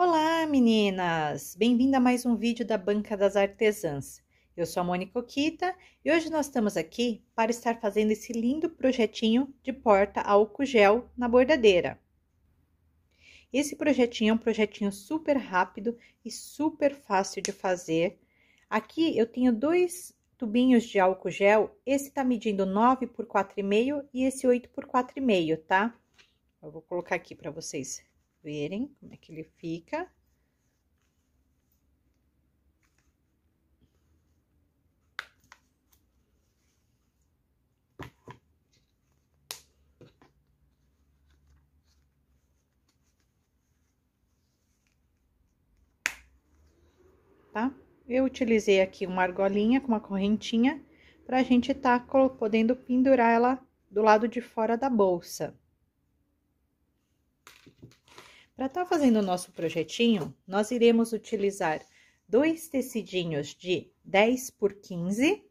Olá, meninas! Bem-vinda a mais um vídeo da Banca das Artesãs. Eu sou a Mônica Okita e hoje nós estamos aqui para estar fazendo esse lindo projetinho de porta álcool gel na bordadeira. Esse projetinho é um projetinho super rápido e super fácil de fazer. Aqui eu tenho dois tubinhos de álcool gel, esse tá medindo 9 por 4,5 e esse 8 por 4,5, tá? Eu vou colocar aqui para vocês verem como é que ele fica. Tá? Eu utilizei aqui uma argolinha com uma correntinha para a gente estar tá podendo pendurar ela do lado de fora da bolsa. Para estar tá fazendo o nosso projetinho, nós iremos utilizar dois tecidinhos de 10 por 15,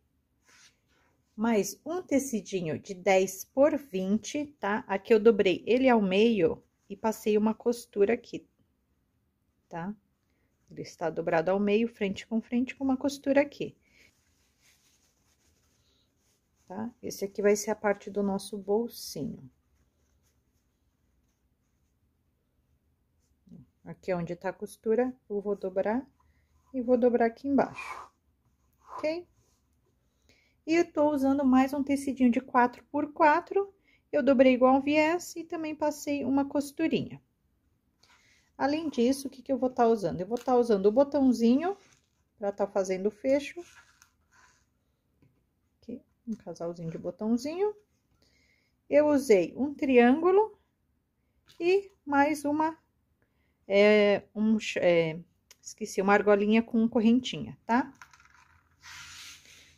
mais um tecidinho de 10 por 20, tá? Aqui eu dobrei ele ao meio e passei uma costura aqui, tá? Ele está dobrado ao meio, frente com frente, com uma costura aqui. Tá? Esse aqui vai ser a parte do nosso bolsinho. Aqui é onde tá a costura, eu vou dobrar e vou dobrar aqui embaixo, ok? E eu tô usando mais um tecidinho de 4 por 4 eu dobrei igual um viés e também passei uma costurinha. Além disso, o que, que eu vou estar tá usando? Eu vou estar tá usando o botãozinho para estar tá fazendo o fecho. Aqui, um casalzinho de botãozinho. Eu usei um triângulo e mais uma é um é, esqueci, uma argolinha com correntinha, tá?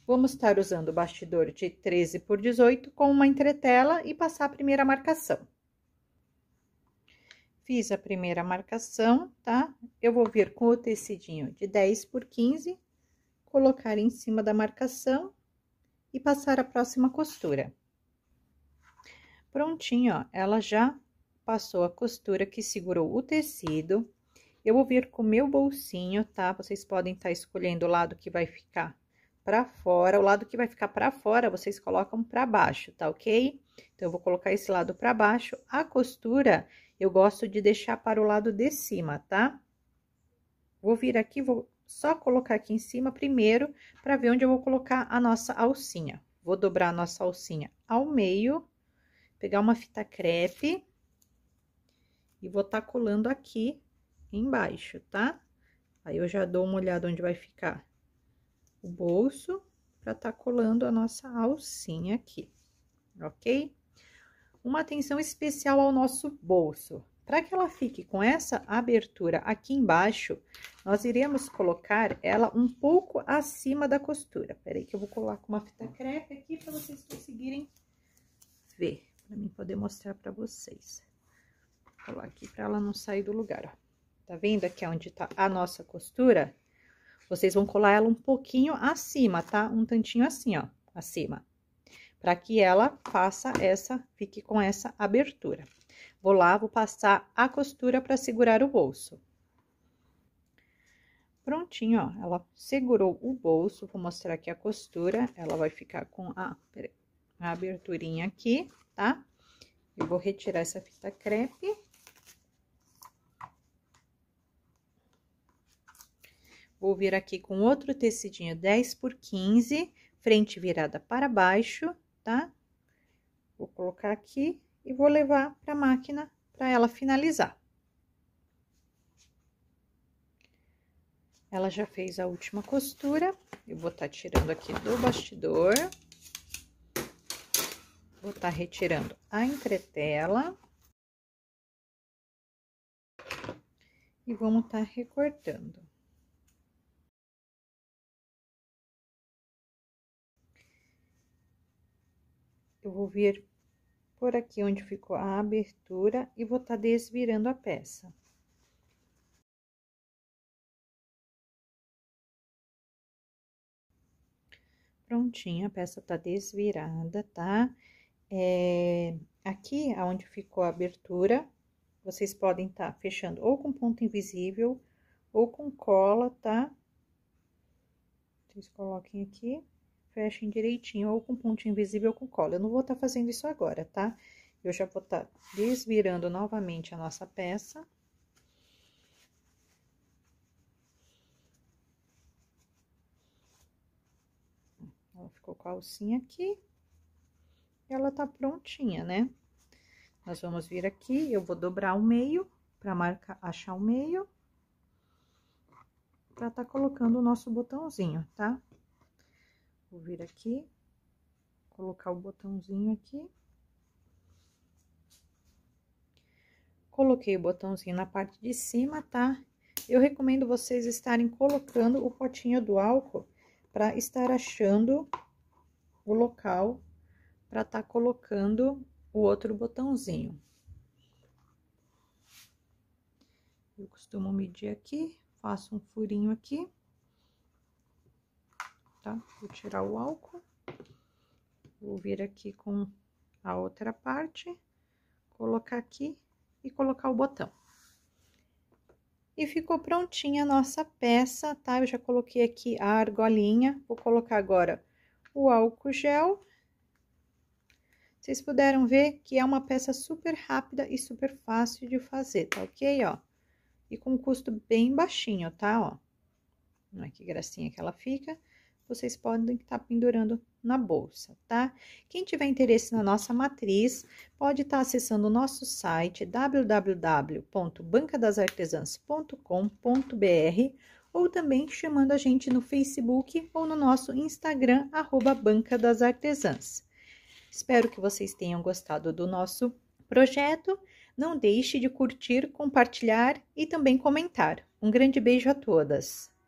Vamos estar usando o bastidor de 13 por 18 com uma entretela e passar a primeira marcação. Fiz a primeira marcação, tá? Eu vou vir com o tecidinho de 10 por 15, colocar em cima da marcação e passar a próxima costura. Prontinho, ó, ela já passou a costura que segurou o tecido. Eu vou vir com o meu bolsinho, tá? Vocês podem estar tá escolhendo o lado que vai ficar para fora. O lado que vai ficar para fora, vocês colocam para baixo, tá ok? Então, eu vou colocar esse lado para baixo. A costura, eu gosto de deixar para o lado de cima, tá? Vou vir aqui, vou só colocar aqui em cima primeiro, para ver onde eu vou colocar a nossa alcinha. Vou dobrar a nossa alcinha ao meio, pegar uma fita crepe e vou tá colando aqui embaixo, tá? Aí, eu já dou uma olhada onde vai ficar o bolso, pra tá colando a nossa alcinha aqui, ok? Uma atenção especial ao nosso bolso. Para que ela fique com essa abertura aqui embaixo, nós iremos colocar ela um pouco acima da costura. Peraí que eu vou colar com uma fita crepe aqui para vocês conseguirem ver, para mim poder mostrar para vocês colar aqui para ela não sair do lugar, ó. Tá vendo aqui onde tá a nossa costura? Vocês vão colar ela um pouquinho acima, tá? Um tantinho assim, ó, acima. Pra que ela faça essa, fique com essa abertura. Vou lá, vou passar a costura para segurar o bolso. Prontinho, ó, ela segurou o bolso, vou mostrar aqui a costura, ela vai ficar com a, a aberturinha aqui, tá? Eu vou retirar essa fita crepe. Vou vir aqui com outro tecidinho 10 por 15, frente virada para baixo, tá? Vou colocar aqui e vou levar para a máquina para ela finalizar. Ela já fez a última costura, eu vou estar tá tirando aqui do bastidor. Vou estar tá retirando a entretela. E vamos estar tá recortando. eu vou vir por aqui onde ficou a abertura e vou estar tá desvirando a peça. Prontinho, a peça tá desvirada, tá? É, aqui, aonde ficou a abertura, vocês podem estar tá fechando ou com ponto invisível ou com cola, tá? Vocês coloquem aqui fechem direitinho, ou com ponto invisível ou com cola. Eu não vou estar tá fazendo isso agora, tá? Eu já vou estar tá desvirando novamente a nossa peça. Ela ficou com a alcinha aqui. Ela tá prontinha, né? Nós vamos vir aqui, eu vou dobrar o meio para marcar, achar o meio para tá colocando o nosso botãozinho, tá? Vou vir aqui, colocar o botãozinho aqui. Coloquei o botãozinho na parte de cima, tá? Eu recomendo vocês estarem colocando o potinho do álcool para estar achando o local para estar tá colocando o outro botãozinho. Eu costumo medir aqui, faço um furinho aqui tá? Vou tirar o álcool, vou vir aqui com a outra parte, colocar aqui e colocar o botão. E ficou prontinha a nossa peça, tá? Eu já coloquei aqui a argolinha, vou colocar agora o álcool gel. Vocês puderam ver que é uma peça super rápida e super fácil de fazer, tá ok, ó? E com custo bem baixinho, tá, ó? Olha que gracinha que ela fica vocês podem estar tá pendurando na bolsa, tá? Quem tiver interesse na nossa matriz, pode estar tá acessando o nosso site www.bancadasartesãs.com.br ou também chamando a gente no Facebook ou no nosso Instagram, arroba Banca das Artesãs. Espero que vocês tenham gostado do nosso projeto. Não deixe de curtir, compartilhar e também comentar. Um grande beijo a todas!